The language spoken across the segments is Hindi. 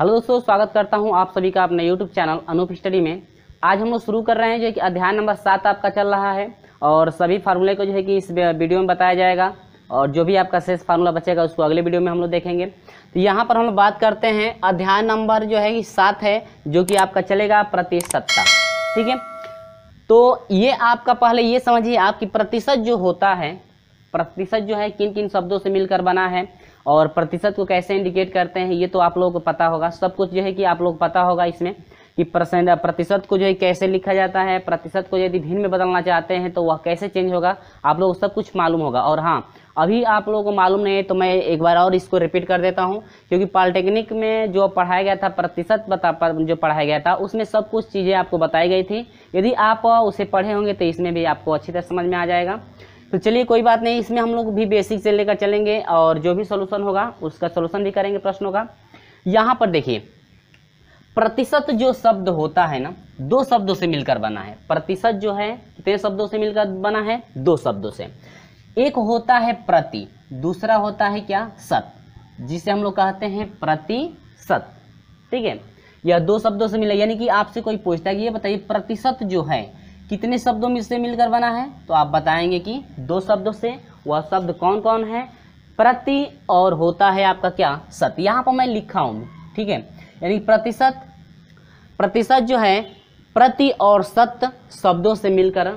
हेलो दोस्तों स्वागत करता हूं आप सभी का अपने यूट्यूब चैनल अनूप स्टडी में आज हम लोग शुरू कर रहे हैं जो कि अध्ययन नंबर सात आपका चल रहा है और सभी फार्मूले को जो है कि इस वीडियो में बताया जाएगा और जो भी आपका शेष फार्मूला बचेगा उसको अगले वीडियो में हम लोग देखेंगे तो यहाँ पर हम लोग बात करते हैं अध्ययन नंबर जो है कि सात है जो कि आपका चलेगा प्रतिशत का ठीक है तो ये आपका पहले ये समझिए आपकी प्रतिशत जो होता है प्रतिशत जो है किन किन शब्दों से मिलकर बना है और प्रतिशत को कैसे इंडिकेट करते हैं ये तो आप लोगों को पता होगा सब कुछ जो है कि आप लोग पता होगा इसमें कि परसेंट प्रतिशत को जो है कैसे लिखा जाता है प्रतिशत को यदि भिन्न में बदलना चाहते हैं तो वह कैसे चेंज होगा आप लोग सब कुछ मालूम होगा और हाँ अभी आप लोगों को मालूम नहीं है तो मैं एक बार और इसको रिपीट कर देता हूँ क्योंकि पॉलिटेक्निक में जो पढ़ाया गया था प्रतिशत बता पर जो पढ़ाया गया था उसमें सब कुछ चीज़ें आपको बताई गई थी यदि आप उसे पढ़े होंगे तो इसमें भी आपको अच्छी तरह समझ में आ जाएगा तो चलिए कोई बात नहीं इसमें हम लोग भी बेसिक से लेकर चलेंगे और जो भी सोल्यूशन होगा उसका सोल्यूशन भी करेंगे प्रश्नों का यहाँ पर देखिए प्रतिशत जो शब्द होता है ना दो शब्दों से मिलकर बना है प्रतिशत जो है कितने शब्दों से मिलकर बना है दो शब्दों से एक होता है प्रति दूसरा होता है क्या सत जिसे हम लोग कहते हैं प्रतिशत ठीक है यह दो शब्दों से मिला यानी कि आपसे कोई पूछता है कि ये बताइए प्रतिशत जो है कितने शब्दों में से मिलकर बना है तो आप बताएंगे कि दो शब्दों से वह शब्द कौन कौन है प्रति और होता है आपका क्या सत यहाँ पर मैं लिखा हूँ ठीक है यानी प्रतिशत प्रतिशत जो है प्रति और सत शब्दों से मिलकर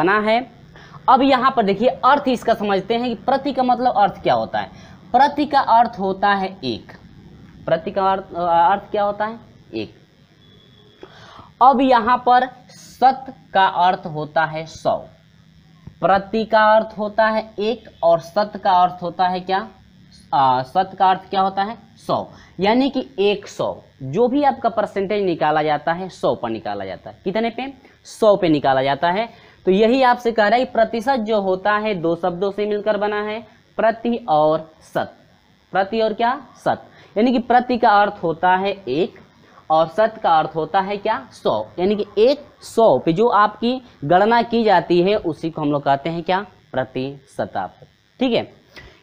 बना है अब यहाँ पर देखिए अर्थ इसका समझते हैं कि प्रति का मतलब अर्थ क्या होता है प्रति का अर्थ होता है एक प्रति का अर्थ अर्थ क्या होता है एक अब यहाँ पर सत का अर्थ होता है सौ प्रति का अर्थ होता है एक और सत का अर्थ होता है क्या सत का अर्थ क्या होता है सौ यानी कि एक सौ जो भी आपका परसेंटेज निकाला जाता है सौ पर निकाला जाता है कितने पे सौ पे निकाला जाता है तो यही आपसे कह रहा है प्रतिशत जो होता है दो शब्दों से मिलकर बना है प्रति और सत प्रति और क्या सत यानी कि प्रति का अर्थ होता है एक औसत का अर्थ होता है क्या सौ यानी कि एक सौ पे जो आपकी गणना की जाती है उसी को हम लोग कहते हैं क्या प्रतिशत ठीक है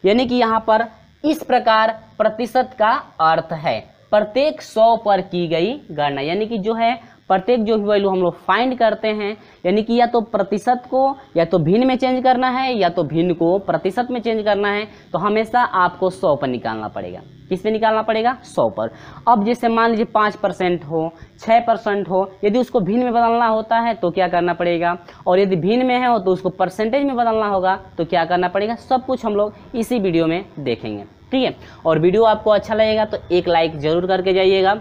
यानी कि यहाँ पर इस प्रकार प्रतिशत का अर्थ है प्रत्येक सौ पर की गई गणना यानी कि जो है प्रत्येक जो भी वैल्यू हम लोग फाइंड करते हैं यानी कि या तो प्रतिशत को या तो भिन्न में चेंज करना है या तो भिन्न को प्रतिशत में चेंज करना है तो हमेशा आपको सौ पर निकालना पड़ेगा किस पे निकालना पड़ेगा सौ पर अब जैसे मान लीजिए पाँच परसेंट हो छः परसेंट हो यदि उसको भिन्न में बदलना होता है तो क्या करना पड़ेगा और यदि भिन्न में है तो उसको परसेंटेज में बदलना होगा तो क्या करना पड़ेगा सब कुछ हम लोग इसी वीडियो में देखेंगे ठीक है और वीडियो आपको अच्छा लगेगा तो एक लाइक ज़रूर करके जाइएगा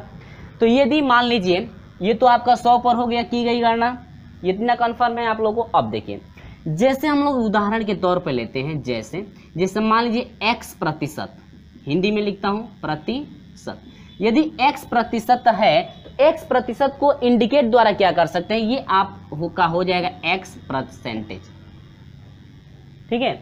तो यदि मान लीजिए ये तो आपका सौ पर हो गया की गई गणना इतना कन्फर्म है आप लोगों को अब देखिए जैसे हम लोग उदाहरण के तौर पर लेते हैं जैसे जैसे मान लीजिए एक्स प्रतिशत हिंदी में लिखता हूं प्रतिशत यदि x प्रतिशत है तो x प्रतिशत को इंडिकेट द्वारा क्या कर सकते हैं ये आप हो का हो जाएगा x परसेंटेज ठीक है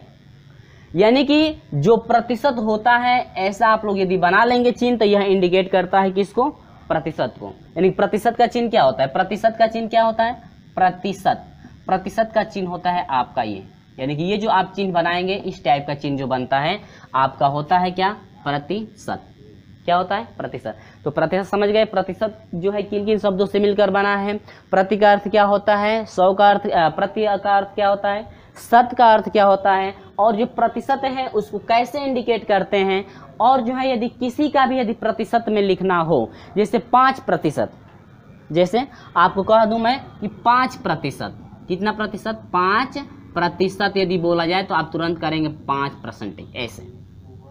यानी कि जो प्रतिशत होता है ऐसा आप लोग यदि बना लेंगे चिन्ह तो यह इंडिकेट करता है किसको प्रतिशत को यानी प्रतिशत का चिन्ह क्या होता है प्रतिशत का चिन्ह क्या होता है प्रतिशत प्रतिशत का चिन्ह होता है आपका ये यानी कि ये जो आप चिन्ह बनाएंगे इस टाइप का चिन्ह जो बनता है आपका होता है क्या प्रतिशत क्या होता है प्रतिशत तो प्रतिशत समझ गए प्रतिशत जो है किन किन शब्दों से मिलकर बना है प्रति का अर्थ क्या होता है सौ का अर्थ प्रति का अर्थ क्या होता है सत का अर्थ क्या होता है और जो प्रतिशत है उसको कैसे इंडिकेट करते हैं और जो है यदि किसी का भी यदि प्रतिशत में लिखना हो जैसे पाँच प्रतिशत जैसे आपको कह दूं मैं कि पाँच प्रतिशत कितना प्रतिशत पाँच प्रतिशत यदि बोला जाए तो आप तुरंत करेंगे पाँच परसेंटेज ऐसे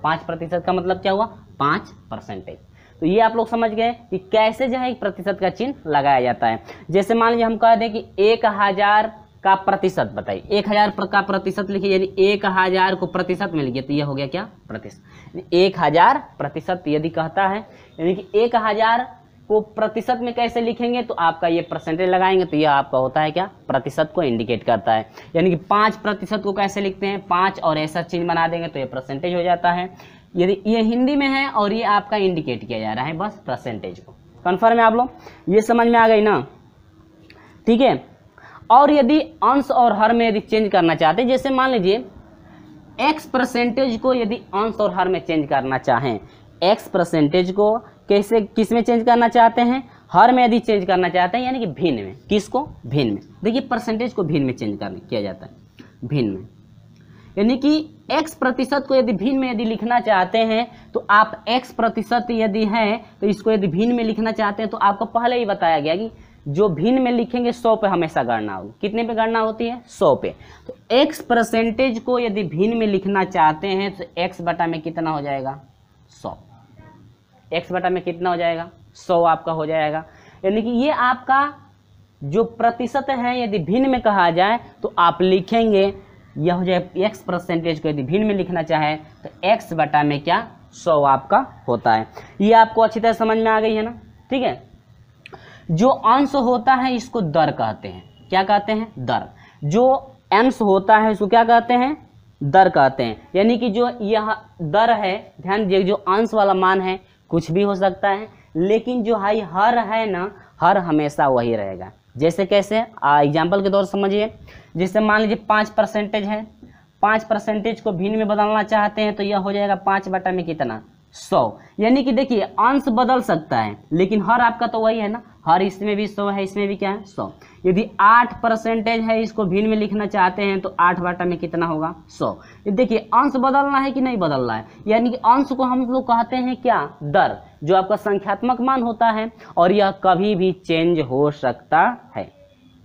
पाँच प्रतिशत का मतलब क्या हुआ पाँच परसेंटेज तो ये आप लोग समझ गए कि कैसे जो है एक प्रतिशत का चिन्ह लगाया जाता है जैसे मान लीजिए हम कह दें कि एक हज़ार का प्रतिशत बताइए एक हज़ार का प्रतिशत लिखिए यानी एक हज़ार को प्रतिशत मिल गया तो ये हो गया क्या प्रतिशत एक हज़ार प्रतिशत यदि कहता है यानी कि एक हज़ार को प्रतिशत में कैसे लिखेंगे तो आपका ये परसेंटेज लगाएंगे तो ये आपका होता है क्या प्रतिशत को इंडिकेट करता है यानी कि पाँच प्रतिशत को कैसे लिखते हैं पाँच और ऐसा चीज़ बना देंगे तो ये परसेंटेज हो जाता है यदि ये हिंदी में है और ये आपका इंडिकेट किया जा रहा है बस परसेंटेज को कन्फर्म है आप लोग ये समझ में आ गई ना ठीक है और यदि अंश और हर में यदि चेंज करना चाहते जैसे मान लीजिए एक्स परसेंटेज को यदि अंश और हर में चेंज करना चाहें एक्स परसेंटेज को कैसे किस में चेंज करना चाहते हैं हर में यदि चेंज करना चाहते हैं यानी कि भिन्न में किसको भिन्न में देखिए परसेंटेज को भिन्न में चेंज करने किया जाता है भिन्न में यानी कि x प्रतिशत को यदि भिन्न में यदि लिखना चाहते हैं तो आप x प्रतिशत यदि हैं तो इसको यदि भिन्न में लिखना चाहते हैं तो आपको पहले ही बताया गया कि जो भिन्न में लिखेंगे सौ पे हमेशा गणना होगी कितने पे गणना होती है सौ पे तो x परसेंटेज को यदि भिन्न में लिखना चाहते हैं तो x बटा में कितना हो जाएगा सौ एक्स बटा में कितना हो जाएगा सौ आपका हो जाएगा यानी कि ये आपका जो प्रतिशत है यदि भिन्न में कहा जाए तो आप लिखेंगे यह हो जाए एक्स परसेंटेज को यदि भिन्न में लिखना चाहे तो एक्स बटा में क्या सौ आपका होता है ये आपको अच्छी तरह समझ में आ गई है ना ठीक है जो अंश होता है इसको दर कहते हैं क्या कहते हैं दर जो अंश होता है इसको क्या कहते हैं दर कहते हैं यानी कि जो यह दर है ध्यान दीजिए जो अंश वाला मान है कुछ भी हो सकता है लेकिन जो हाई हर है ना हर हमेशा वही रहेगा जैसे कैसे एग्जाम्पल के तौर समझिए जैसे मान लीजिए पाँच परसेंटेज है पाँच परसेंटेज को भिन्न में बदलना चाहते हैं तो यह हो जाएगा पाँच बटा में कितना सौ यानी कि देखिए अंश बदल सकता है लेकिन हर आपका तो वही है ना हर इसमें भी सौ है इसमें भी क्या है सौ यदि आठ परसेंटेज है इसको भिन्न में लिखना चाहते हैं तो आठ बाटा में कितना होगा सौ देखिए अंश बदलना है कि नहीं बदलना है यानी कि अंश को हम लोग कहते हैं क्या दर जो आपका संख्यात्मक मान होता है और यह कभी भी चेंज हो सकता है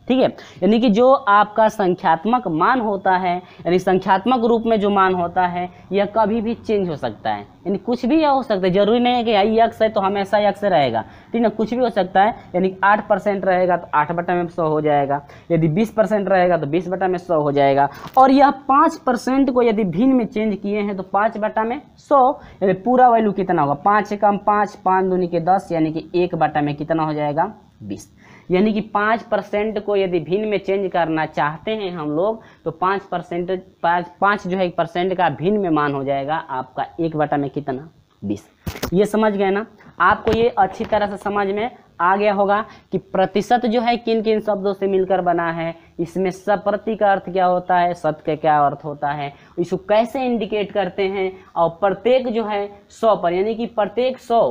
ठीक है यानी कि जो आपका संख्यात्मक मान होता है यानी संख्यात्मक रूप में जो मान होता है यह कभी भी चेंज हो सकता है यानी कुछ भी यह हो सकता है जरूरी नहीं है कि यही यक्स है तो हमेशा यक्स रहेगा ठीक है कुछ भी हो सकता है यानी आठ परसेंट रहेगा तो आठ बटा में सौ हो जाएगा यदि बीस परसेंट रहेगा तो बीस बटा में सौ हो जाएगा और यह पाँच परसेंट को यदि भिन्न में चेंज किए हैं तो पाँच बटा में सौ यानी पूरा वैल्यू कितना होगा पाँच कम पाँच पाँच दूनी के दस यानी कि एक बटा में कितना हो जाएगा बीस यानी कि पाँच परसेंट को यदि भिन्न में चेंज करना चाहते हैं हम लोग तो पाँच परसेंट पाँच पाँच जो है परसेंट का भिन्न में मान हो जाएगा आपका एक बटा में कितना बीस ये समझ गए ना आपको ये अच्छी तरह से समझ में आ गया होगा कि प्रतिशत जो है किन किन शब्दों से मिलकर बना है इसमें सप्रति का अर्थ क्या होता है सत का क्या अर्थ होता है इसको कैसे इंडिकेट करते हैं और प्रत्येक जो है सौ पर यानी कि प्रत्येक सौ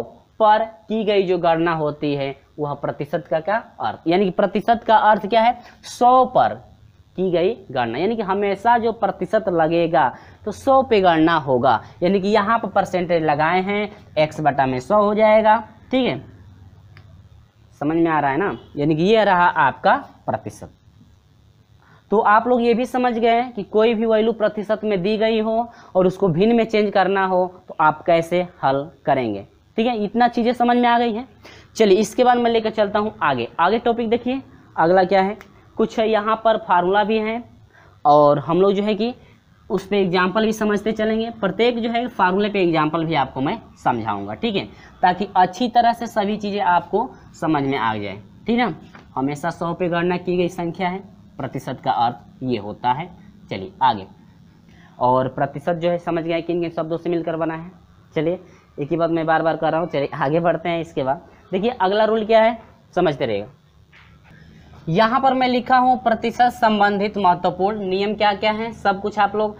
पर की गई जो गणना होती है वह प्रतिशत का क्या अर्थ यानी कि प्रतिशत का अर्थ क्या है सौ पर की गई गणना यानी कि हमेशा जो प्रतिशत लगेगा तो सौ पे गणना होगा यानी कि यहाँ पर परसेंटेज लगाए हैं एक्स बटा में सौ हो जाएगा ठीक है समझ में आ रहा है ना यानी कि ये रहा आपका प्रतिशत तो आप लोग ये भी समझ गए कि कोई भी वैल्यू प्रतिशत में दी गई हो और उसको भिन्न में चेंज करना हो तो आप कैसे हल करेंगे ठीक है इतना चीज़ें समझ में आ गई हैं चलिए इसके बाद मैं लेकर चलता हूँ आगे आगे टॉपिक देखिए अगला क्या है कुछ यहाँ पर फार्मूला भी हैं और हम लोग जो है कि उस पर एग्जाम्पल भी समझते चलेंगे प्रत्येक जो है फार्मूले पे एग्जाम्पल भी आपको मैं समझाऊंगा ठीक है ताकि अच्छी तरह से सभी चीज़ें आपको समझ में आ जाए ठीक है हमेशा सौ पे गणना की गई संख्या है प्रतिशत का अर्थ ये होता है चलिए आगे और प्रतिशत जो है समझ गया किन किन शब्दों से मिलकर बना है चलिए एक ही बात मैं बार बार कर रहा हूँ चलिए आगे बढ़ते हैं इसके बाद देखिए अगला रूल क्या है समझते रहेगा यहाँ पर मैं लिखा हूँ प्रतिशत संबंधित महत्वपूर्ण नियम क्या क्या हैं सब कुछ आप लोग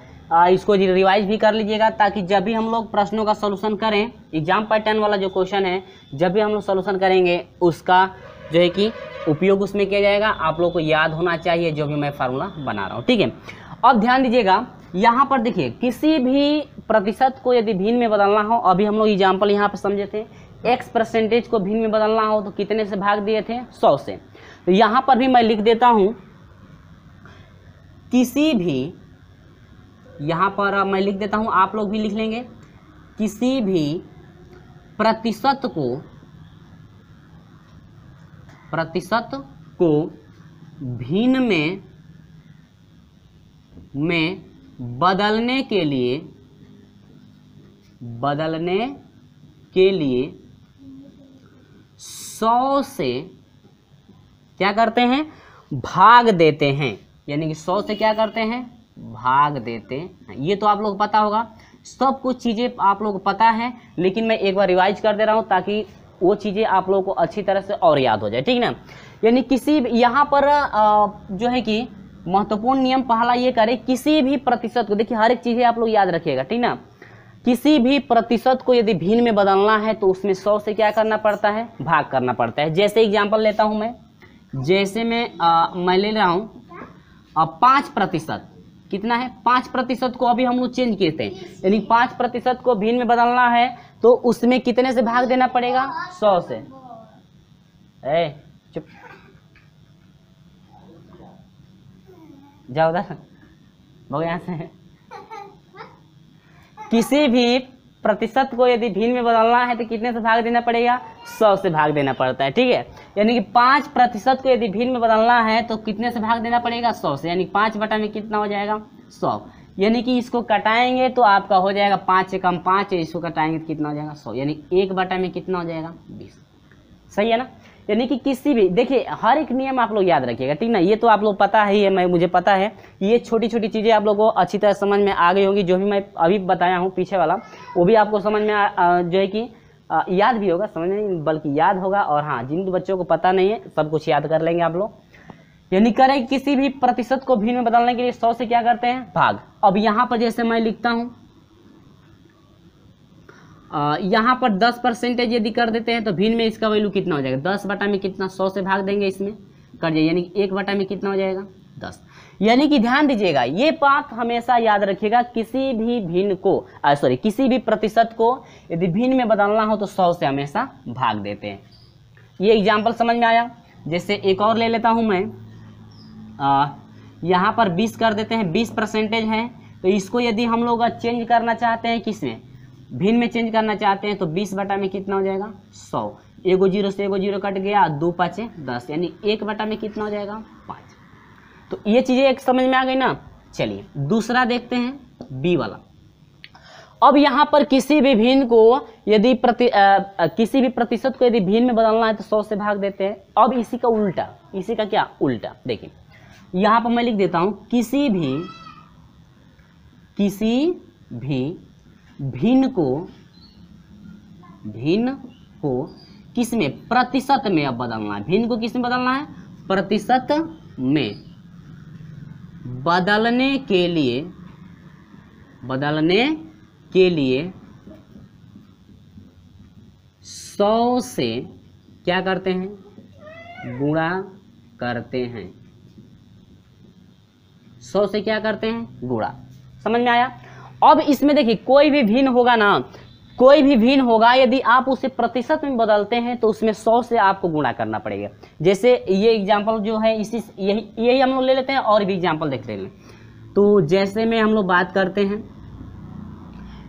इसको रिवाइज भी कर लीजिएगा ताकि जब भी हम लोग प्रश्नों का सोल्यूशन करें एग्जाम पैटर्न वाला जो क्वेश्चन है जब भी हम लोग सोल्यूशन करेंगे उसका जो है कि उपयोग उसमें किया जाएगा आप लोग को याद होना चाहिए जो भी मैं फार्मूला बना रहा हूँ ठीक है अब ध्यान दीजिएगा यहाँ पर देखिए किसी भी प्रतिशत को यदि भिन्न में बदलना हो अभी हम लोग एग्जाम्पल यहाँ पर समझे थे एक्स परसेंटेज को भिन्न में बदलना हो तो कितने से भाग दिए थे सौ से तो यहां पर भी मैं लिख देता हूं किसी भी यहां पर मैं लिख देता हूं आप लोग भी लिख लेंगे किसी भी प्रतिशत को प्रतिशत को भिन्न में में बदलने के लिए बदलने के लिए सौ से क्या करते हैं भाग देते हैं यानी कि सौ से क्या करते हैं भाग देते हैं ये तो आप लोग पता होगा सब कुछ चीज़ें आप लोग पता है लेकिन मैं एक बार रिवाइज कर दे रहा हूँ ताकि वो चीज़ें आप लोगों को अच्छी तरह से और याद हो जाए ठीक ना यानी किसी यहाँ पर जो है कि महत्वपूर्ण नियम पहला ये करे किसी भी प्रतिशत को देखिए हर एक चीज़ें आप लोग याद रखिएगा ठीक ना किसी भी प्रतिशत को यदि भिन्न में बदलना है तो उसमें सौ से क्या करना पड़ता है भाग करना पड़ता है जैसे एग्जाम्पल लेता हूँ मैं जैसे मैं आ, मैं ले रहा हूँ पाँच प्रतिशत कितना है पाँच प्रतिशत को अभी हम लोग चेंज किए थे यानी पाँच प्रतिशत को भिन्न में बदलना है तो उसमें कितने से भाग देना पड़ेगा सौ से ए, चुप जाओ उधर भगो यहाँ से किसी भी प्रतिशत को यदि भिन्न में बदलना है तो कितने से भाग देना पड़ेगा सौ से भाग देना पड़ता है ठीक है यानी कि पाँच प्रतिशत को यदि भिन्न में बदलना है तो कितने से भाग देना पड़ेगा सौ से यानी पाँच बटा में कितना हो जाएगा सौ यानी कि इसको कटाएंगे तो आपका हो जाएगा पाँच से कम पाँच इसको कटाएंगे तो कितना हो जाएगा सौ यानी एक बटा में कितना हो जाएगा बीस सही है ना यानी कि किसी भी देखिए हर एक नियम आप लोग याद रखिएगा ठीक ना ये तो आप लोग पता ही है मैं मुझे पता है ये छोटी छोटी चीज़ें आप लोगों को अच्छी तरह समझ में आ गई होगी जो भी मैं अभी बताया हूँ पीछे वाला वो भी आपको समझ में आ, आ, जो है कि आ, याद भी होगा समझ नहीं बल्कि याद होगा और हाँ जिन बच्चों को पता नहीं है सब कुछ याद कर लेंगे आप लोग यानी करें किसी भी प्रतिशत को भिन्न में बदलने के लिए सौ से क्या करते हैं भाग अब यहाँ पर जैसे मैं लिखता हूँ यहाँ पर दस परसेंटेज यदि कर देते हैं तो भिन्न में इसका वैल्यू कितना हो जाएगा दस बटा में कितना सौ से भाग देंगे इसमें कर जाए यानी एक बटा में कितना हो जाएगा दस यानी कि ध्यान दीजिएगा ये पाक हमेशा याद रखिएगा किसी भी भिन्न को सॉरी किसी भी प्रतिशत को यदि भिन्न में बदलना हो तो सौ से हमेशा भाग देते हैं ये एग्जाम्पल समझ में आया जैसे एक और ले लेता हूँ मैं यहाँ पर बीस कर देते हैं बीस परसेंटेज है तो इसको यदि हम लोग चेंज करना चाहते हैं किस में भिन्न में चेंज करना चाहते हैं तो बीस बटा में कितना हो जाएगा सौ एगो जीरो से एगो जीरो कट गया दो पाँचे दस यानी एक बटा में कितना हो जाएगा पाँच तो ये चीज़ें एक समझ में आ गई ना चलिए दूसरा देखते हैं बी वाला अब यहाँ पर किसी भी भिन्न को यदि प्रति आ, किसी भी प्रतिशत को यदि भिन्न में बदलना है तो सौ से भाग देते हैं अब इसी का उल्टा इसी का क्या उल्टा देखिए यहाँ पर मैं लिख देता हूँ किसी भी किसी भी भिन्न को भिन्न को किस में प्रतिशत में अब बदलना है भिन्न को किस में बदलना है प्रतिशत में बदलने के लिए बदलने के लिए सौ से क्या करते हैं गुणा करते हैं सौ से क्या करते हैं गुणा समझ में आया अब इसमें देखिए कोई भी भिन्न होगा ना कोई भी भिन्न होगा यदि आप उसे प्रतिशत में बदलते हैं तो उसमें सौ से आपको गुणा करना पड़ेगा जैसे ये एग्जाम्पल जो है इसी यही यही हम लोग ले लेते हैं और भी एग्जाम्पल देख ले तो जैसे में हम लोग बात करते हैं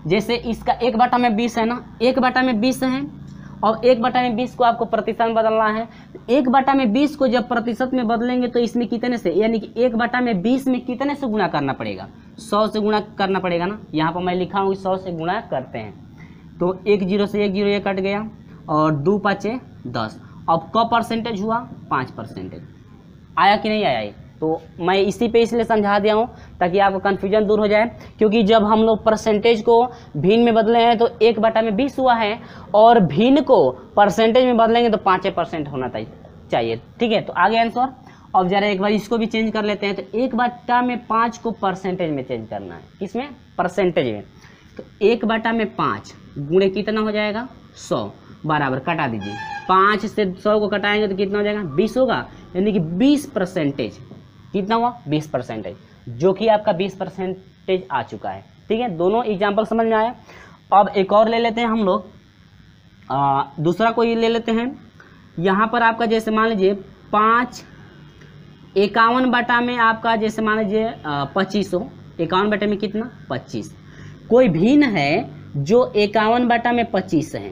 जैसे इसका एक बटा में बीस है ना एक बटा में बीस है और एक बटा में बीस को आपको प्रतिशत में बदलना है एक बटा में बीस को जब प्रतिशत में बदलेंगे तो इसमें कितने से यानी कि एक बटा में बीस में कितने से गुणा करना पड़ेगा सौ से गुणा करना पड़ेगा ना यहाँ पर मैं लिखा हूँ कि सौ से गुणा करते हैं तो एक जीरो से एक जीरो ये कट गया और दो पाँचे दस अब क परसेंटेज हुआ पाँच परसेंटेज आया कि नहीं आया ये तो मैं इसी पे इसलिए समझा दिया हूँ ताकि आपका कन्फ्यूजन दूर हो जाए क्योंकि जब हम लोग परसेंटेज को भिन्न में बदले हैं तो एक बटा में बीस हुआ है और भिन्न को परसेंटेज में बदलेंगे तो पाँच परसेंट होना चाहिए ठीक है तो आगे आंसर अब जरा एक बार इसको भी चेंज कर लेते हैं तो एक बटा में पाँच को परसेंटेज में चेंज करना है किसमें परसेंटेज में तो एक बटा में पाँच गुणे कितना हो जाएगा सौ बराबर कटा दीजिए पाँच से सौ को कटाएंगे तो कितना हो जाएगा बीस होगा यानी कि बीस परसेंटेज कितना हुआ बीस परसेंटेज जो कि आपका बीस परसेंटेज आ चुका है ठीक है दोनों एग्जाम्पल समझ में आया अब एक और ले लेते हैं हम लोग दूसरा कोई ले लेते हैं यहाँ पर आपका जैसे मान लीजिए पाँच इक्यावन बटा में आपका जैसे मान लीजिए पच्चीस हो इक्यावन बटा में कितना पच्चीस कोई भिन्न है जो इक्यावन बटा में पच्चीस है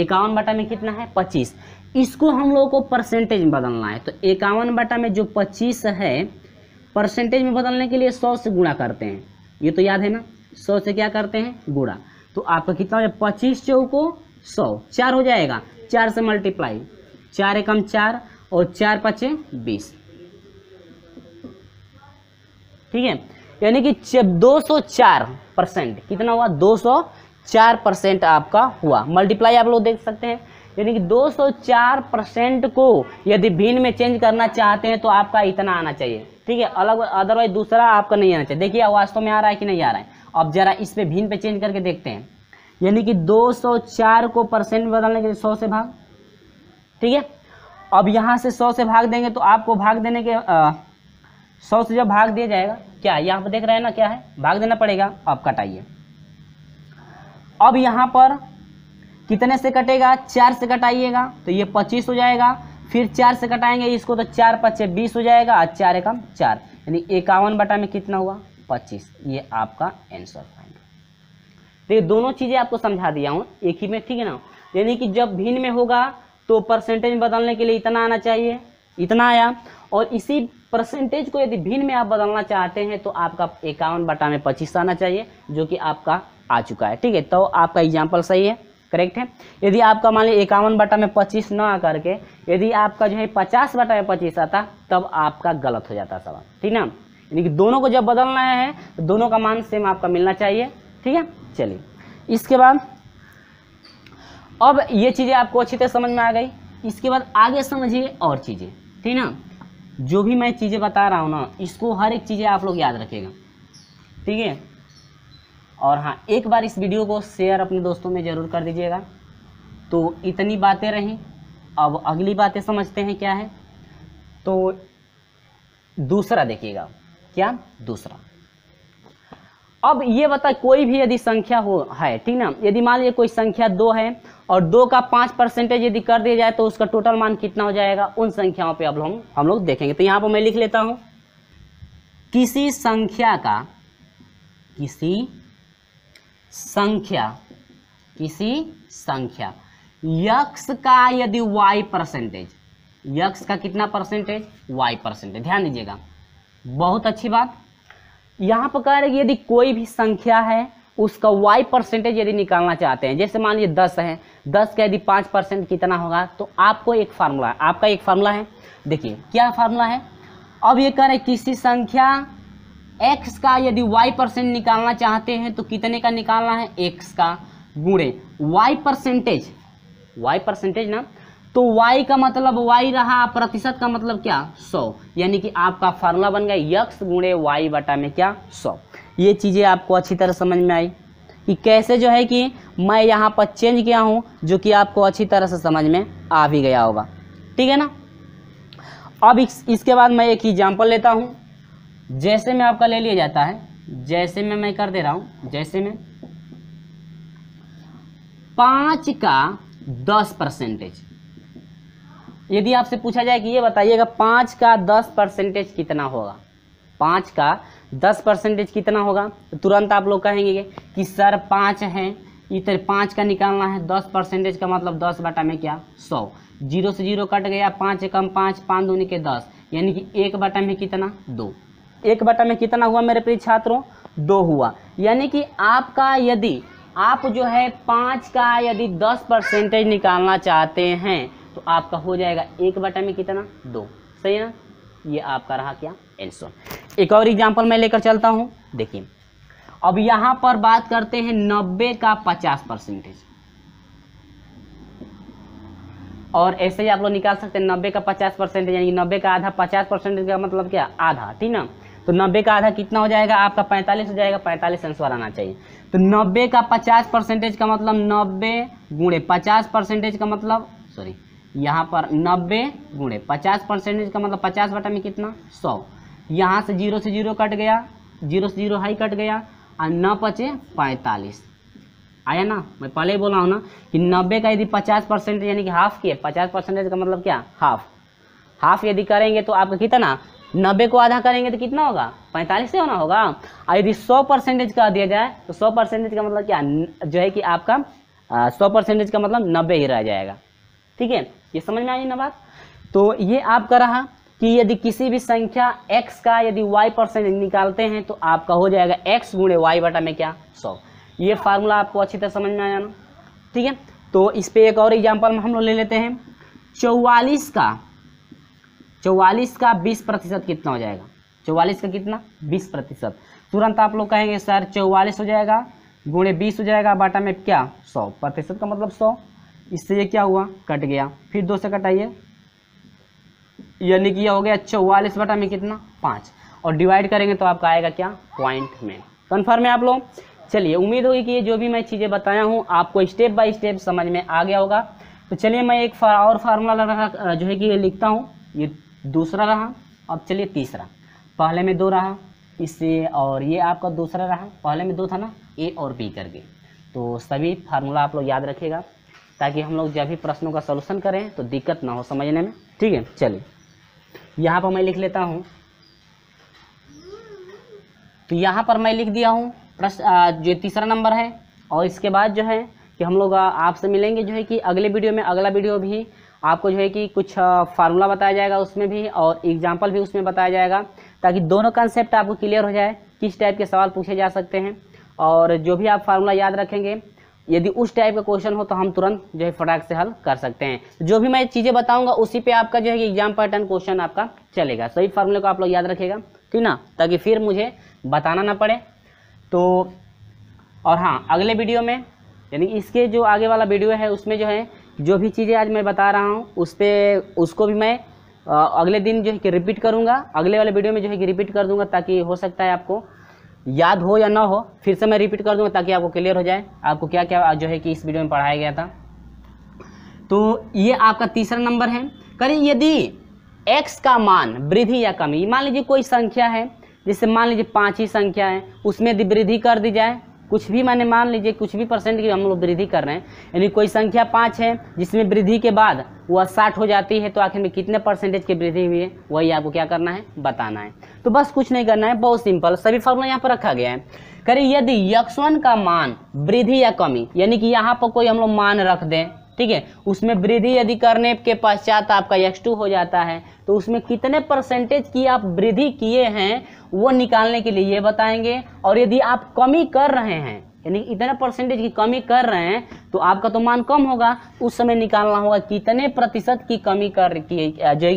इक्यावन बटा में कितना है पच्चीस इसको हम लोगों को परसेंटेज में बदलना है तो इक्यावन बटा में जो पच्चीस है परसेंटेज में बदलने के लिए सौ से गुणा करते हैं ये तो याद है ना सौ से क्या करते हैं गुणा तो आपका कितना हो पच्चीस चौको सौ चार हो जाएगा चार से मल्टीप्लाई चार एकम चार और चार पचे बीस ठीक है यानी कि दो सौ चार परसेंट कितना हुआ दो सौ चार परसेंट आपका हुआ मल्टीप्लाई आप लोग देख सकते हैं यानी कि 204 परसेंट को यदि भिन्न में चेंज करना चाहते हैं तो आपका इतना आना चाहिए ठीक है अलग अदरवाइज दूसरा आपका नहीं आना चाहिए देखिए वास्तव में आ रहा है कि नहीं आ रहा है अब जरा इस पर भिन्न पे चेंज करके देखते हैं यानी कि 204 को परसेंट बदलने के लिए सौ से भाग ठीक है अब यहाँ से सौ से भाग देंगे तो आपको भाग देने के सौ से जब भाग दिया जाएगा क्या यहाँ पर देख रहे हैं ना क्या है भाग देना पड़ेगा आप कटाइए अब यहाँ पर कितने से कटेगा चार से कटाइएगा तो ये पच्चीस हो जाएगा फिर चार से कटाएंगे इसको तो चार पच्चे बीस हो जाएगा और चार एकम चार यानी इक्यावन बटा में कितना हुआ पच्चीस ये आपका आंसर तो ये दोनों चीज़ें आपको समझा दिया हूँ एक ही में ठीक है ना यानी कि जब भिन्न में होगा तो परसेंटेज बदलने के लिए इतना आना चाहिए इतना आया और इसी परसेंटेज को यदि भिन्न में आप बदलना चाहते हैं तो आपका इक्यावन बटा में पच्चीस आना चाहिए जो कि आपका आ चुका है ठीक है तो आपका एग्जाम्पल सही है करेक्ट है यदि आपका मान लीजिए इक्यावन बटा में पच्चीस ना आकर के यदि आपका जो है पचास बटा में पच्चीस आता तब आपका गलत हो जाता सवाल ठीक ना यानी कि दोनों को जब बदलना है तो दोनों का मान सेम आपका मिलना चाहिए ठीक है चलिए इसके बाद अब ये चीज़ें आपको अच्छी तरह समझ में आ गई इसके बाद आगे समझिए और चीज़ें ठीक ना जो भी मैं चीज़ें बता रहा हूँ ना इसको हर एक चीज़ें आप लोग याद रखेगा ठीक है और हाँ एक बार इस वीडियो को शेयर अपने दोस्तों में ज़रूर कर दीजिएगा तो इतनी बातें रहें अब अगली बातें समझते हैं क्या है तो दूसरा देखिएगा क्या दूसरा अब ये बता कोई भी यदि संख्या हो है ठीक ना यदि मान लीजिए कोई संख्या दो है और दो का पाँच परसेंटेज यदि कर दिया जाए तो उसका टोटल मान कितना हो जाएगा उन संख्याओं पे अब हम हम लोग देखेंगे तो यहाँ पर मैं लिख लेता हूँ किसी संख्या का किसी संख्या किसी संख्या यक्स का यदि y परसेंटेज यक्स का कितना परसेंटेज y परसेंटेज ध्यान दीजिएगा बहुत अच्छी बात यहां पर कह रहे कि यदि कोई भी संख्या है उसका y परसेंटेज यदि निकालना चाहते हैं जैसे मान लीजिए दस है दस का यदि पांच परसेंट कितना होगा तो आपको एक फार्मूला आपका एक फार्मूला है देखिए क्या फार्मूला है अब ये कह रहे किसी संख्या एक्स का यदि वाई परसेंट निकालना चाहते हैं तो कितने का निकालना है एक्स का गुणे वाई परसेंटेज वाई परसेंटेज ना तो y का मतलब y रहा प्रतिशत का मतलब क्या 100 यानी कि आपका फार्मूला बन गया यक्स गुणे वाई बटा में क्या 100 ये चीज़ें आपको अच्छी तरह समझ में आई कि कैसे जो है कि मैं यहाँ पर चेंज किया हूँ जो कि आपको अच्छी तरह से समझ में आ भी गया होगा ठीक है ना अब इस, इसके बाद मैं एक एग्जाम्पल लेता हूँ जैसे में आपका ले लिया जाता है जैसे में मैं कर दे रहा हूं जैसे में पांच का दस परसेंटेज यदि आपसे पूछा जाए कि ये बताइएगा पांच का दस परसेंटेज कितना होगा पांच का दस परसेंटेज कितना होगा तो तुरंत आप लोग कहेंगे कि सर पांच है इतने पाँच का निकालना है दस परसेंटेज का मतलब दस बटा में क्या सौ जीरो से जीरो कट गया पाँच एकम पाँच पाँच दूनी के दस यानी कि एक बटा में कितना दो एक बटा में कितना हुआ मेरे प्रिय छात्रों दो हुआ यानी कि आपका यदि आप जो है पाँच का यदि दस परसेंटेज निकालना चाहते हैं तो आपका हो जाएगा एक बटा में कितना दो सही है ना ये आपका रहा क्या एंसर एक और एग्जाम्पल मैं लेकर चलता हूँ देखिए अब यहाँ पर बात करते हैं नब्बे का पचास परसेंटेज और ऐसे ही आप लोग निकाल सकते हैं नब्बे का पचास परसेंटेज यानी नब्बे का आधा पचास परसेंटेज का मतलब क्या आधा ठीक ना तो नब्बे का आधा कितना हो जाएगा आपका पैंतालीस हो जाएगा पैंतालीस आंसर आना चाहिए तो नब्बे का पचास परसेंटेज का मतलब नब्बे गुणे पचास परसेंटेज का मतलब सॉरी यहाँ पर नब्बे गुणे पचास परसेंटेज का मतलब पचास बटा में कितना सौ यहाँ से जीरो से जीरो कट गया जीरो से जीरो हाई कट गया और न पचे पैंतालीस आया ना मैं पहले ही बोला हूँ ना कि नब्बे का यदि पचास परसेंटेज यानी कि हाफ किए पचास परसेंटेज का मतलब क्या हाफ हाफ यदि करेंगे तो आपका कितना नब्बे को आधा करेंगे तो कितना होगा पैंतालीस से होना होगा और यदि सौ परसेंटेज का दिया जाए तो सौ परसेंटेज का मतलब क्या जो है कि आपका सौ परसेंटेज का मतलब नब्बे ही रह जाएगा ठीक है ये समझ में आई ना बात तो ये आपका रहा कि यदि किसी भी संख्या x का यदि y परसेंटेज निकालते हैं तो आपका हो जाएगा x गुणे वाई बटा में क्या सौ ये फार्मूला आपको अच्छी तरह समझ में आ जाना ठीक है तो इस पर एक और एग्जाम्पल हम लोग ले लेते हैं चौवालीस का चौवालीस का बीस प्रतिशत कितना हो जाएगा चौवालीस का कितना बीस प्रतिशत तुरंत आप लोग कहेंगे सर चौवालीस हो जाएगा गुणे बीस हो जाएगा बाटा में क्या सौ प्रतिशत का मतलब सौ इससे ये क्या हुआ कट गया फिर दो से कटाइए यानी कि यह हो गया चौवालीस बटा में कितना पाँच और डिवाइड करेंगे तो आपका आएगा क्या पॉइंट में कन्फर्म है आप लोग चलिए उम्मीद होगी कि ये जो भी मैं चीज़ें बताया हूँ आपको स्टेप बाय स्टेप समझ में आ गया होगा तो चलिए मैं एक फार और फार्मूला जो है कि ये लिखता हूँ ये दूसरा रहा अब चलिए तीसरा पहले में दो रहा इससे और ये आपका दूसरा रहा पहले में दो था ना ए और बी करके तो सभी फार्मूला आप लोग याद रखिएगा ताकि हम लोग जब भी प्रश्नों का सलूशन करें तो दिक्कत ना हो समझने में ठीक है चलिए यहाँ पर मैं लिख लेता हूँ तो यहाँ पर मैं लिख दिया हूँ प्रश्न जो तीसरा नंबर है और इसके बाद जो है कि हम लोग आपसे मिलेंगे जो है कि अगले वीडियो में अगला वीडियो भी आपको जो है कि कुछ फार्मूला बताया जाएगा उसमें भी और एग्जाम्पल भी उसमें बताया जाएगा ताकि दोनों कंसेप्ट आपको क्लियर हो जाए किस टाइप के सवाल पूछे जा सकते हैं और जो भी आप फार्मूला याद रखेंगे यदि उस टाइप का क्वेश्चन हो तो हम तुरंत जो है फटाक से हल कर सकते हैं जो भी मैं चीज़ें बताऊंगा उसी पे आपका जो है कि एग्जाम पैटर्न क्वेश्चन आपका चलेगा सही फार्मूले को आप लोग याद रखेगा क्यों ना ताकि फिर मुझे बताना ना पड़े तो और हाँ अगले वीडियो में यानी इसके जो आगे वाला वीडियो है उसमें जो है जो भी चीज़ें आज मैं बता रहा हूँ उस पर उसको भी मैं अगले दिन जो है कि रिपीट करूँगा अगले वाले वीडियो में जो है कि रिपीट कर दूँगा ताकि हो सकता है आपको याद हो या ना हो फिर से मैं रिपीट कर दूँगा ताकि आपको क्लियर हो जाए आपको क्या क्या जो है कि इस वीडियो में पढ़ाया गया था तो ये आपका तीसरा नंबर है करें यदि एक्स का मान वृद्धि या कमी मान लीजिए कोई संख्या है जैसे मान लीजिए पाँच ही संख्या है उसमें यदि वृद्धि कर दी जाए कुछ भी माने मान लीजिए कुछ भी परसेंट की हम लोग वृद्धि कर रहे हैं यानी कोई संख्या पाँच है जिसमें वृद्धि के बाद वह साठ हो जाती है तो आखिर में कितने परसेंटेज की वृद्धि हुई है वही आपको क्या करना है बताना है तो बस कुछ नहीं करना है बहुत सिंपल सभी फॉर्मूला यहाँ पर रखा गया है करिए यदि यक्सवन का मान वृद्धि या कमी यानी कि यहाँ पर कोई हम लोग मान रख दें ठीक है उसमें वृद्धि यदि करने के पश्चात आपका एक्स टू हो जाता है तो उसमें कितने परसेंटेज की आप वृद्धि किए हैं वो निकालने के लिए ये बताएंगे और यदि आप कमी कर रहे हैं यानी इतने परसेंटेज की कमी कर रहे हैं तो आपका तो मान कम होगा उस समय निकालना होगा कितने प्रतिशत की कमी कर की,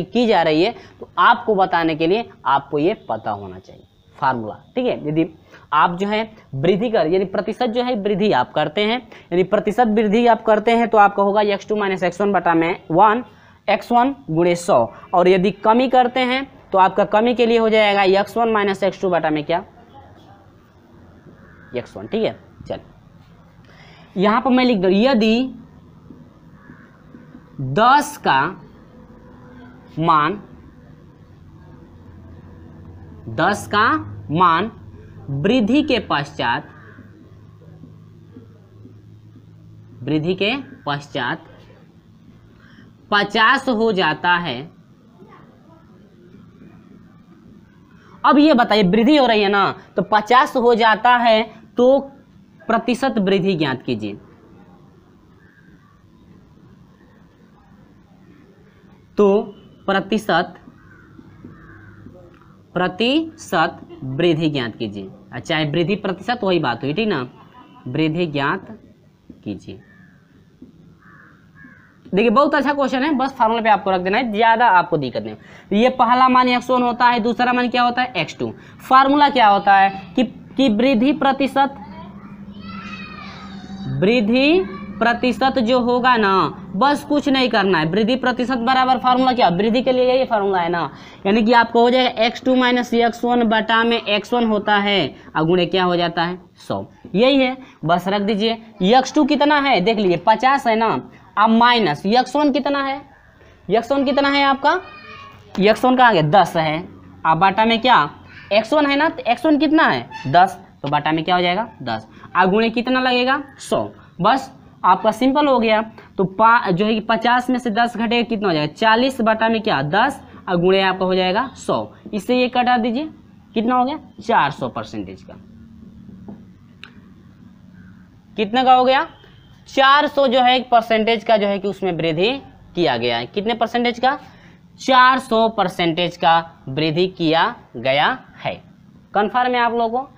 की जा रही है तो आपको बताने के लिए आपको ये पता होना चाहिए फार्मूला ठीक है यदि आप जो है वृद्धि कर यानी प्रतिशत जो है वृद्धि आप करते हैं यानी प्रतिशत वृद्धि आप करते हैं तो आपका होगा x two minus x one बटा में वन एक्स वन गुणे सौ और यदि कमी करते हैं तो आपका कमी के लिए हो जाएगा x one minus x two बटा में क्या एक्स वन ठीक है चल यहां पर मैं लिख दू यदि दस का मान दस का मान वृद्धि के पश्चात वृद्धि के पश्चात पचास हो जाता है अब ये बताइए वृद्धि हो रही है ना तो पचास हो जाता है तो प्रतिशत वृद्धि ज्ञात कीजिए तो प्रतिशत प्रतिशत वृद्धि ज्ञात कीजिए चाहे वृद्धि प्रतिशत वही बात हुई ठीक ना वृद्धि ज्ञात कीजिए देखिए बहुत अच्छा क्वेश्चन है बस फार्मूला पे आपको रख देना है ज़्यादा आपको दिक्कत नहीं ये पहला मान एक्स वन होता है दूसरा मान क्या होता है एक्स टू फार्मूला क्या होता है कि कि वृद्धि प्रतिशत वृद्धि प्रतिशत जो होगा ना बस कुछ नहीं करना है वृद्धि प्रतिशत बराबर फार्मूला क्या वृद्धि के लिए यही फार्मूला है ना यानी कि आपको हो जाएगा x two minus x one बटा में एक्स वन होता है और गुणे क्या हो जाता है सौ यही है बस रख दीजिए एक्स टू कितना है देख लीजिए पचास है ना अब माइनस यक्स वन कितना है यक्स वन कितना है आपका यक्स वन कहाँ गया दस है अब बाटा में क्या एक्स वन है ना तो एक्स वन कितना है दस तो बाटा में क्या हो जाएगा दस अब गुणे कितना लगेगा सौ बस आपका सिंपल हो गया तो पा जो है कि पचास में से दस घटेगा कितना हो जाएगा चालीस बटा में क्या दस और गुणे आपका हो जाएगा सौ इससे ये कटा दीजिए कितना हो गया चार सौ परसेंटेज का कितने का हो गया चार सौ जो है परसेंटेज का जो है कि उसमें वृद्धि किया गया है कितने परसेंटेज का चार सौ परसेंटेज का वृद्धि किया गया है कन्फर्म है आप लोगों को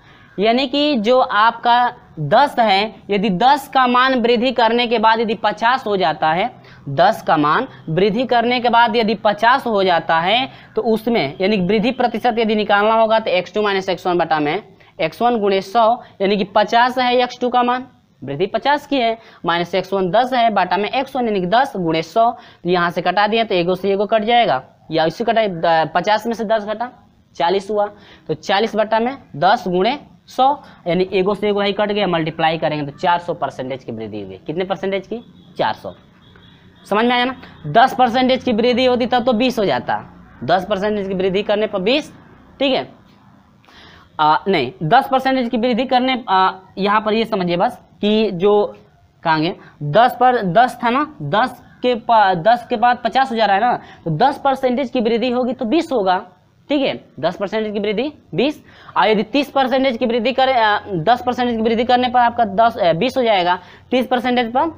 यानी कि जो आपका दस है यदि दस का मान वृद्धि करने के बाद यदि पचास हो जाता है दस का मान वृद्धि करने के बाद यदि पचास हो जाता है तो उसमें यानी वृद्धि प्रतिशत यदि निकालना होगा तो x two minus x one बटा में एक्स वन गुणे सौ यानी कि पचास है एक्स टू का मान वृद्धि पचास की है माइनस एक्स वन दस है बाटा में एक्स वन यानी कि दस गुणे सौ तो यहाँ से कटा दिया तो एगो से एगो कट जाएगा या इसी कटा पचास में से दस घटा चालीस हुआ तो चालीस बटा में दस गुणे सौ यानी एगो से एगो ही कट गया मल्टीप्लाई करेंगे तो चार सौ परसेंटेज की वृद्धि हुई कितने परसेंटेज की चार सौ समझ में आया ना दस परसेंटेज की वृद्धि होती तब तो बीस हो जाता दस परसेंटेज की वृद्धि करने पर बीस ठीक है नहीं दस परसेंटेज की वृद्धि करने यहाँ पर ये समझिए बस कि जो कहेंगे दस पर दस था ना दस के पा दस के बाद पचास हो जा रहा है ना तो दस परसेंटेज की वृद्धि होगी तो बीस होगा ठीक है दस परसेंटेज की वृद्धि बीस और यदि तीस परसेंटेज की वृद्धि करें दस परसेंटेज की वृद्धि करने पर आपका दस बीस हो जाएगा तीस परसेंटेज पर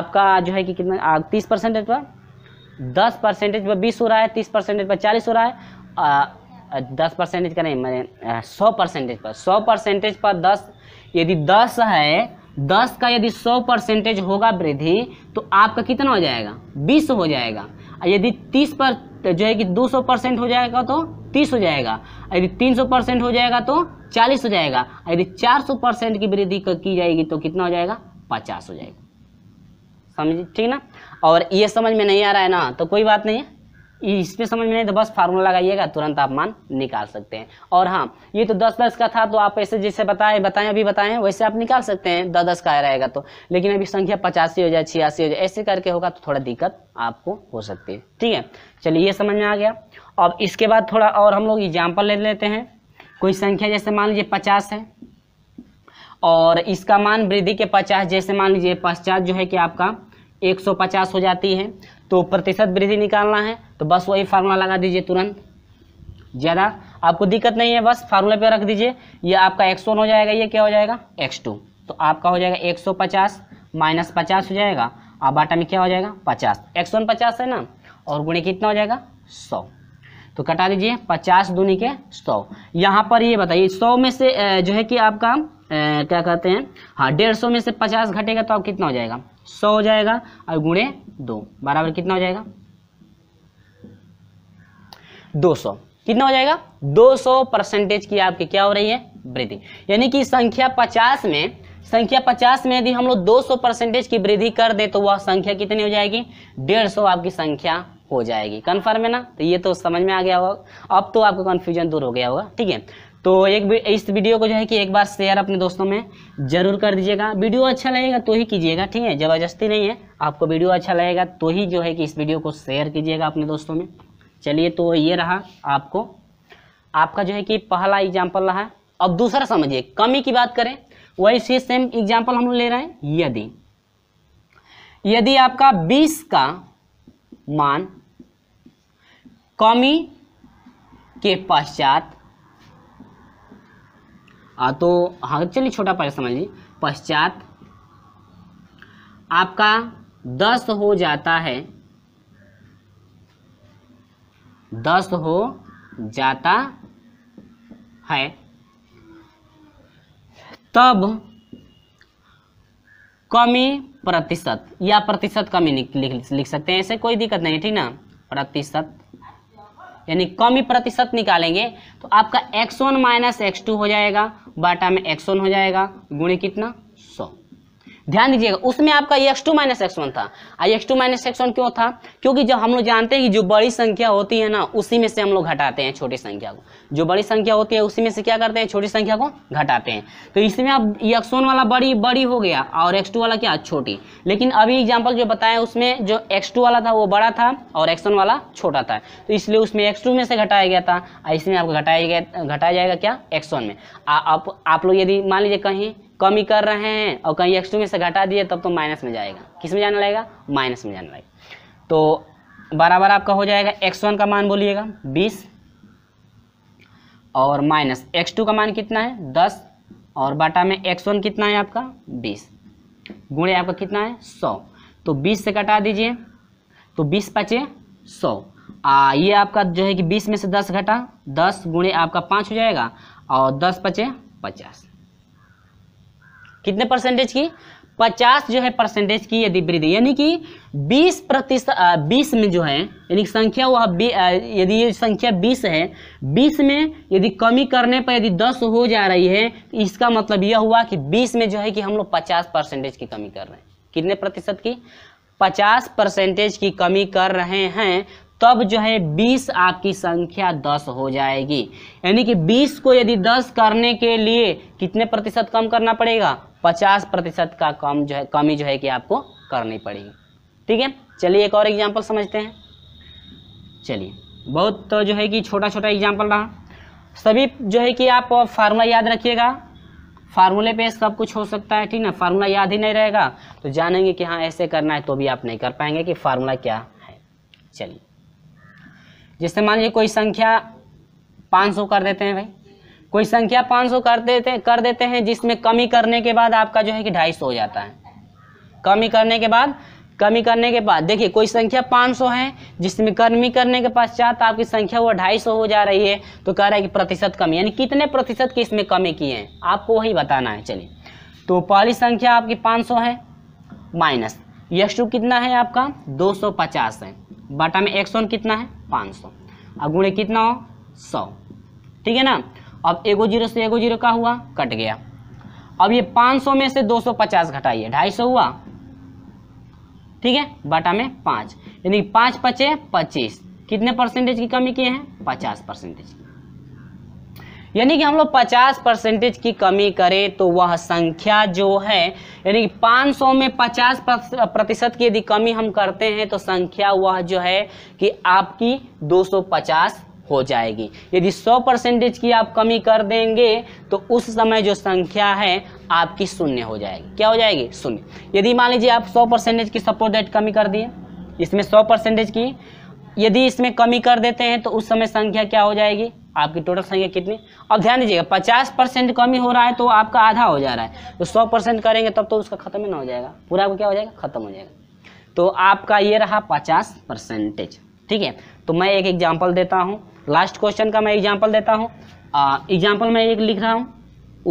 आपका जो है कि कितना तीस परसेंटेज पर दस परसेंटेज पर बीस हो रहा है तीस परसेंटेज पर चालीस हो रहा है दस परसेंटेज करें मैंने सौ परसेंटेज पर सौ परसेंटेज पर दस यदि दस है दस का यदि सौ परसेंटेज होगा वृद्धि तो आपका कितना हो जाएगा बीस हो जाएगा यदि तीस पर जो है कि दो सौ परसेंट हो जाएगा तो तीस हो जाएगा यदि तीन सौ परसेंट हो जाएगा तो चालीस हो जाएगा यदि चार सौ परसेंट की वृद्धि की जाएगी तो कितना हो जाएगा पचास हो जाएगा समझिए ठीक ना और ये समझ में नहीं आ रहा है ना तो कोई बात नहीं है इस पर समझ में नहीं तो बस फार्मूला लगाइएगा तुरंत आप मान निकाल सकते हैं और हाँ ये तो दस दस का था तो आप ऐसे जैसे बताए बताएं अभी बताएं वैसे आप निकाल सकते हैं दस दस का रहेगा तो लेकिन अभी संख्या पचासी हो जाए छियासी हो जाए ऐसे करके होगा तो थोड़ा दिक्कत आपको हो सकती है ठीक है चलिए ये समझ में आ गया अब इसके बाद थोड़ा और हम लोग एग्जाम्पल ले लेते हैं कोई संख्या जैसे मान लीजिए पचास है और इसका मान वृद्धि के पचास जैसे मान लीजिए पश्चात जो है कि आपका 150 हो जाती है तो प्रतिशत वृद्धि निकालना है तो बस वही फार्मूला लगा दीजिए तुरंत ज़्यादा आपको दिक्कत नहीं है बस फार्मूला पे रख दीजिए ये आपका एक्स वन हो जाएगा ये क्या हो जाएगा एक्स टू तो आपका हो जाएगा एक सौ पचास माइनस पचास हो जाएगा और बाटा में क्या हो जाएगा पचास एक्स वन पचास है ना और गुणे कितना हो जाएगा सौ तो कटा दीजिए पचास दूनी के सौ यहाँ पर ये बताइए सौ में से जो है कि आपका क्या कहते हैं हाँ डेढ़ सौ में से पचास घटेगा तो अब कितना हो जाएगा सौ हो जाएगा और गुणे दो बराबर कितना हो जाएगा दो सौ कितना हो जाएगा सौ परसेंटेज की आपकी क्या हो रही है वृद्धि यानी कि संख्या पचास में संख्या पचास में यदि हम लोग दो सौ परसेंटेज की वृद्धि कर दे तो वह संख्या कितनी हो जाएगी सौ आपकी संख्या हो जाएगी कन्फर्म है ना तो ये तो समझ में आ गया होगा अब तो आपको कंफ्यूजन दूर हो गया होगा ठीक है तो एक इस वीडियो को जो है कि एक बार शेयर अपने दोस्तों में ज़रूर कर दीजिएगा वीडियो अच्छा लगेगा तो ही कीजिएगा ठीक है ज़बरदस्ती नहीं है आपको वीडियो अच्छा लगेगा तो ही जो है कि इस वीडियो को शेयर कीजिएगा अपने दोस्तों में चलिए तो ये रहा आपको आपका जो है कि पहला एग्जाम्पल रहा अब दूसरा समझिए कमी की बात करें वही सेम एग्जाम्पल हम लोग ले रहे हैं यदि यदि आपका 20 का मान कमी के पश्चात आ, तो हाँ चलिए छोटा पार्ट समझ लीजिए पश्चात आपका दस हो जाता है दस हो जाता है तब कमी प्रतिशत या प्रतिशत कमी लिख, लिख सकते हैं ऐसे कोई दिक्कत नहीं ठीक ना प्रतिशत यानी कमी प्रतिशत निकालेंगे तो आपका x one minus x two हो जाएगा बाटा में एक्सोन हो जाएगा गुणे कितना ध्यान दीजिएगा उसमें आपका x two minus x one था आई x two minus x one क्यों था क्योंकि जब हम लोग जानते हैं कि जो बड़ी संख्या होती है ना उसी में से हम लोग घटाते हैं छोटी संख्या को जो बड़ी संख्या होती है उसी में से क्या करते हैं छोटी संख्या को घटाते हैं तो इसमें आप एक्स वन वाला बड़ी बड़ी हो गया और एक्स टू वाला क्या छोटी लेकिन अभी एग्जाम्पल जो बताएं उसमें जो एक्स टू वाला था वो बड़ा था और एक्स वन वाला छोटा था तो इसलिए उसमें एक्स टू में से घटाया गया था इसमें आपको घटाया गया घटाया जाएगा क्या एक्स वन में आप लोग यदि मान लीजिए कहीं कमी कर रहे हैं और कहीं एक्स टू में से घटा दिए तब तो माइनस में जाएगा किस में जाना लगेगा माइनस में जाना लगेगा तो बराबर आपका हो जाएगा एक्स वन का मान बोलिएगा बीस और माइनस एक्स टू का मान कितना है दस और बाटा में एक्स वन कितना है आपका बीस गुणे आपका कितना है सौ तो बीस से कटा दीजिए तो बीस पचे सौ आ ये आपका जो है कि बीस में से दस घटा दस गुणे आपका पाँच हो जाएगा और दस पचे पचास कितने परसेंटेज की पचास जो है परसेंटेज की यदि वृद्धि यानी कि बीस प्रतिशत बीस में जो है यानी संख्या वह यदि ये संख्या बीस है बीस में यदि कमी करने पर यदि दस हो जा रही है तो इसका मतलब यह हुआ कि बीस में जो है कि हम लोग पचास परसेंटेज की कमी कर रहे हैं कितने प्रतिशत की पचास परसेंटेज की कमी कर रहे हैं तब जो है 20 आपकी संख्या 10 हो जाएगी यानी कि 20 को यदि 10 करने के लिए कितने प्रतिशत कम करना पड़ेगा 50 प्रतिशत का कम जो है कमी जो है कि आपको करनी पड़ेगी ठीक है चलिए एक और एग्जाम्पल समझते हैं चलिए बहुत तो जो है कि छोटा छोटा एग्जाम्पल रहा सभी जो है कि आप फार्मूला याद रखिएगा फार्मूले पे सब कुछ हो सकता है ठीक ना फार्मूला याद ही नहीं रहेगा तो जानेंगे कि हाँ ऐसे करना है तो भी आप नहीं कर पाएंगे कि फार्मूला क्या है चलिए जैसे मान लीजिए कोई संख्या 500 कर देते हैं भाई कोई संख्या 500 कर देते कर देते हैं जिसमें कमी करने के बाद आपका जो है कि ढाई हो जाता है कमी करने के बाद कमी करने के बाद देखिए कोई संख्या 500 है जिसमें कमी करने के पश्चात आपकी संख्या वो ढाई हो जा रही है तो कह रहा है कि प्रतिशत कमी यानी कितने प्रतिशत की इसमें कमी की है आपको वही बताना है चलिए तो पहली संख्या आपकी 500 है माइनस यश टू कितना है आपका 250 है बाटा में वन कितना है 500 सौ और गुणे कितना हो 100 ठीक है ना अब एगो जीरो से एगो जीरो का हुआ कट गया अब ये 500 में से 250 घटाइए 250 हुआ ठीक है बाटा में पांच यानी पांच पचे पच्चीस कितने परसेंटेज की कमी किए हैं पचास परसेंटेज की यानी कि हम लोग पचास परसेंटेज की कमी करें तो वह संख्या जो है यानी कि 500 में 50 प्रतिशत की यदि कमी हम करते हैं तो संख्या वह जो है कि आपकी 250 हो जाएगी यदि 100 परसेंटेज की आप कमी कर देंगे तो उस समय जो संख्या है आपकी शून्य हो जाएगी क्या हो जाएगी शून्य यदि मान लीजिए आप 100 परसेंटेज की सपोज डेट कमी कर दिए इसमें 100 परसेंटेज की यदि इसमें कमी कर देते हैं तो उस समय संख्या क्या हो जाएगी आपकी टोटल संख्या कितनी अब ध्यान दीजिएगा पचास परसेंट कमी हो रहा है तो आपका आधा हो जा रहा है तो सौ परसेंट करेंगे तब तो उसका खत्म ही ना हो जाएगा पूरा क्या हो जाएगा खत्म हो जाएगा तो आपका ये रहा पचास परसेंटेज ठीक है तो मैं एक एग्जाम्पल देता हूँ लास्ट क्वेश्चन का मैं एग्जाम्पल देता हूँ एग्जाम्पल मैं एक लिख रहा हूँ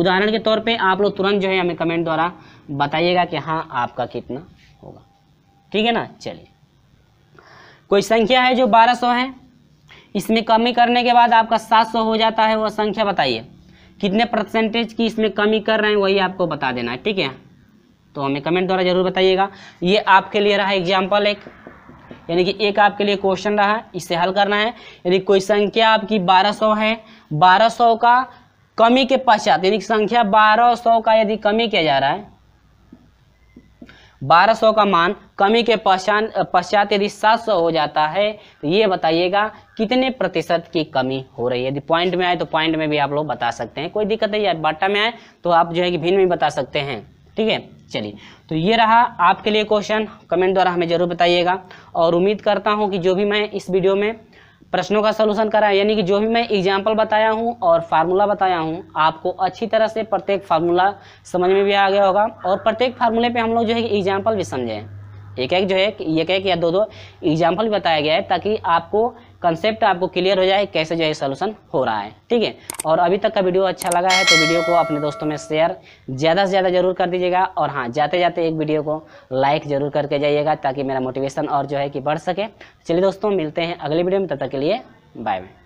उदाहरण के तौर पर आप लोग तुरंत जो है हमें कमेंट द्वारा बताइएगा कि हाँ आपका कितना होगा ठीक है ना चलिए कोई संख्या है जो 1200 है इसमें कमी करने के बाद आपका सात सौ हो जाता है वह संख्या बताइए कितने परसेंटेज की इसमें कमी कर रहे हैं वही आपको बता देना है ठीक है तो हमें कमेंट द्वारा जरूर बताइएगा ये आपके लिए रहा एग्जाम्पल एक यानी कि एक आपके लिए क्वेश्चन रहा इसे हल करना है यदि कोई संख्या आपकी 1200 है 1200 का कमी के पश्चात यानी संख्या 1200 का यदि कमी किया जा रहा है 1200 का मान कमी के पश्चात पश्चात यदि 700 हो जाता है तो ये बताइएगा कितने प्रतिशत की कमी हो रही है यदि पॉइंट में आए तो पॉइंट में भी आप लोग बता सकते हैं कोई दिक्कत नहीं है बाटा में आए तो आप जो है कि भिन्न में बता सकते हैं ठीक है चलिए तो ये रहा आपके लिए क्वेश्चन कमेंट द्वारा हमें ज़रूर बताइएगा और उम्मीद करता हूँ कि जो भी मैं इस वीडियो में प्रश्नों का सलूशन कराएं यानी कि जो भी मैं एग्जाम्पल बताया हूँ और फार्मूला बताया हूँ आपको अच्छी तरह से प्रत्येक फार्मूला समझ में भी आ गया होगा और प्रत्येक फार्मूले पर हम लोग जो है एग्जाम्पल भी समझें एक एक जो है एक एक या दो दो एग्जाम्पल बताया गया है ताकि आपको कंसेप्ट आपको क्लियर हो जाए कैसे जो है सोल्यूशन हो रहा है ठीक है और अभी तक का वीडियो अच्छा लगा है तो वीडियो को अपने दोस्तों में शेयर ज़्यादा से ज़्यादा जरूर कर दीजिएगा और हाँ जाते जाते एक वीडियो को लाइक जरूर करके जाइएगा ताकि मेरा मोटिवेशन और जो है कि बढ़ सके चलिए दोस्तों मिलते हैं अगले वीडियो में तब तक के लिए बाय बाय